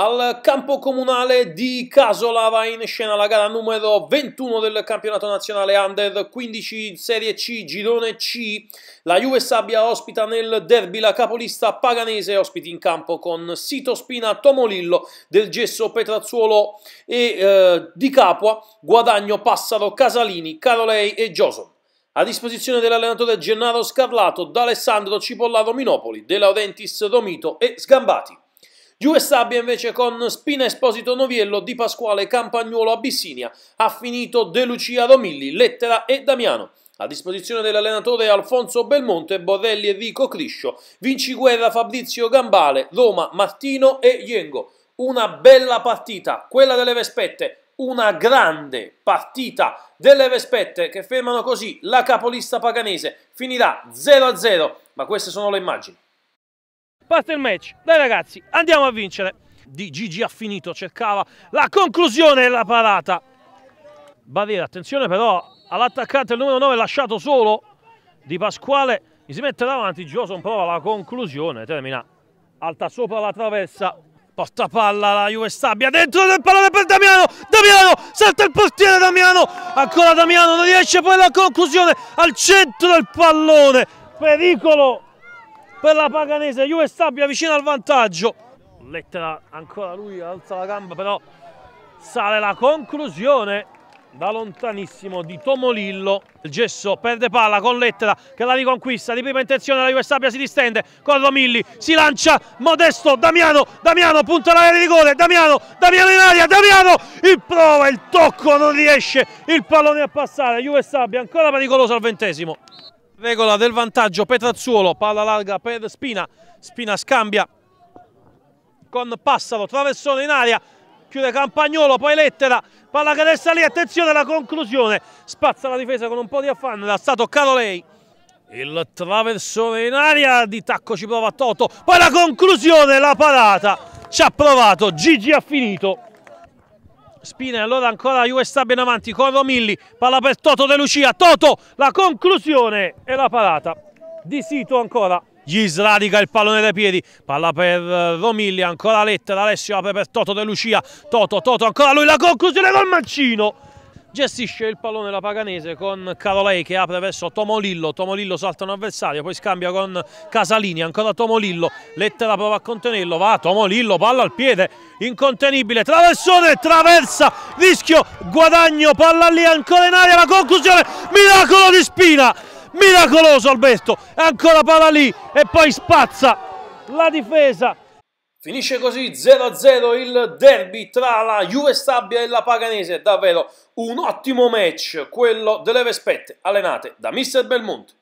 Al campo comunale di Casola va in scena la gara numero 21 del campionato nazionale Under 15 Serie C, Girone C. La Juve Sabbia ospita nel derby la capolista paganese, ospiti in campo con Sito Spina, Tomolillo, Del Gesso, Petrazzuolo e eh, Di Capua, Guadagno, Passaro, Casalini, Carolei e Gioson. A disposizione dell'allenatore Gennaro Scarlato, D'Alessandro Cipollaro Minopoli, De Laurentiis Romito e Sgambati. Sabbia invece con Spina Esposito Noviello, Di Pasquale Campagnuolo Abissinia, ha finito De Lucia Domilli, Lettera e Damiano. A disposizione dell'allenatore Alfonso Belmonte, Borrelli e Rico Criscio, Vinci Guerra, Fabrizio Gambale, Roma Martino e Iengo. Una bella partita, quella delle Vespette, una grande partita delle Vespette che fermano così la capolista paganese. Finirà 0-0, ma queste sono le immagini parte il match. Dai ragazzi, andiamo a vincere. Di Gigi ha finito, cercava la conclusione della parata. Barriera, attenzione però all'attaccante il numero 9 lasciato solo Di Pasquale. Gli si mette davanti, Gioson prova la conclusione, termina alta sopra la traversa. Porta palla la Juve Stabia, dentro del pallone per Damiano, Damiano, salta il portiere Damiano, ancora Damiano, non riesce poi la conclusione, al centro del pallone, pericolo per la Paganese, Juve Stabia vicino al vantaggio. Lettera ancora lui alza la gamba però sale la conclusione da lontanissimo di Tomolillo. Il gesso perde palla con Lettera che la riconquista di prima intenzione. La Juve Stabia si distende con Romilli, si lancia Modesto, Damiano, Damiano punta l'area di rigore, Damiano, Damiano in aria, Damiano, il prova, il tocco, non riesce il pallone a passare. Juve Stabia ancora pericoloso al ventesimo. Regola del vantaggio Petrazzuolo, palla larga per Spina, Spina scambia con Passaro, traversone in aria, chiude Campagnolo, poi Lettera, palla che resta lì, attenzione alla conclusione, spazza la difesa con un po' di affanno, era stato Carolei. Il traversone in aria, di tacco ci prova Toto, poi la conclusione, la parata, ci ha provato, Gigi ha finito. Spina allora ancora USA ben avanti con Romilli, palla per Toto De Lucia, Toto la conclusione e la parata di Sito ancora. Gli sradica il pallone dai piedi, palla per eh, Romilli, ancora Lettera, Alessio apre per Toto De Lucia, Toto, Toto, ancora lui la conclusione col mancino gestisce il pallone la Paganese con Carolei che apre verso Tomolillo, Tomolillo salta un avversario, poi scambia con Casalini, ancora Tomolillo, Lettera prova a contenerlo, va Tomolillo, palla al piede, incontenibile, traversone, traversa, rischio, guadagno, palla lì ancora in aria, la conclusione, miracolo di Spina, miracoloso Alberto, ancora palla lì e poi spazza la difesa Finisce così 0-0 il derby tra la Juve Stabia e la Paganese, davvero un ottimo match quello delle Vespette allenate da Mr. Belmonte.